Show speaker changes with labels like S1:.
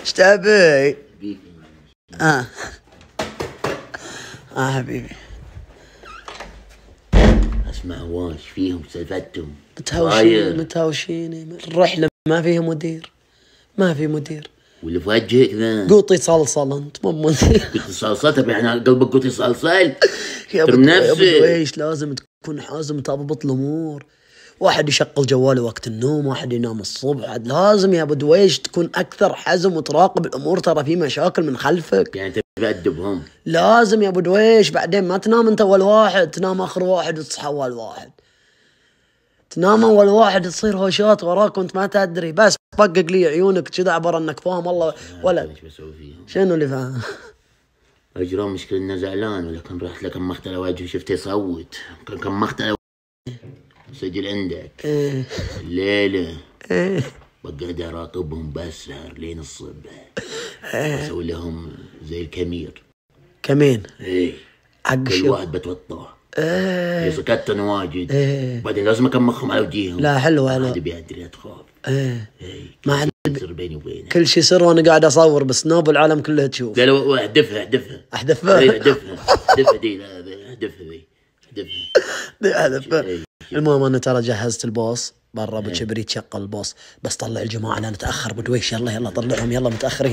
S1: ايش تبي؟ اه
S2: اه حبيبي اسمع واش فيهم سالفتهم متهاوشين
S1: متهاوشين الرحله ما فيها مدير ما في مدير
S2: واللي في وجهك ذا قوطي صلصل انت مو مدير قوطي صلصل تبي طيب يعني قلبك قوطي صلصل يا ابو ايش
S1: لازم تكون حازم تضبط الامور واحد يشغل جواله وقت النوم واحد ينام الصبح لازم يا ابو دويش تكون اكثر حزم وتراقب الامور ترى في مشاكل من خلفك يعني
S2: تبي
S1: لازم يا ابو دويش بعدين ما تنام انت اول واحد تنام اخر واحد وتصحى اول واحد تنام اول واحد تصير هوشات وراك وانت ما تدري بس طقق لي عيونك كذا عبر انك فاهم والله ولا شنو اللي فاهم؟
S2: اجرى مشكلة انه زعلان ولكن رحت لكم مختلى وجهه شفته يصوت كان مختلى مسجل عندك ايه الليلة ايه بقعد اراقبهم بسهر لين الصبح ايه اسوي لهم زي الكمير كمين ايه حق كل واحد بتوطاه ايه, إيه، سكت انا واجد ايه بعدين لازم اكمخهم على وجيههم لا حلوه لا حد بيدري
S1: تخاف ايه, إيه، ما حد يصير بيني وبينك كل شيء سر وانا قاعد اصور بس نوب العالم كله تشوف
S2: لا احذفها احذفها احذفها اي احذفها احذفها دي احذفها دي احذفها دي
S1: احذفها المهم انا ترى جهزت الباص برا ابو إيه. كبريت شق الباص بس طلع الجماعه انا نتاخر بدويش يلا يلا طلعهم يلا متاخرين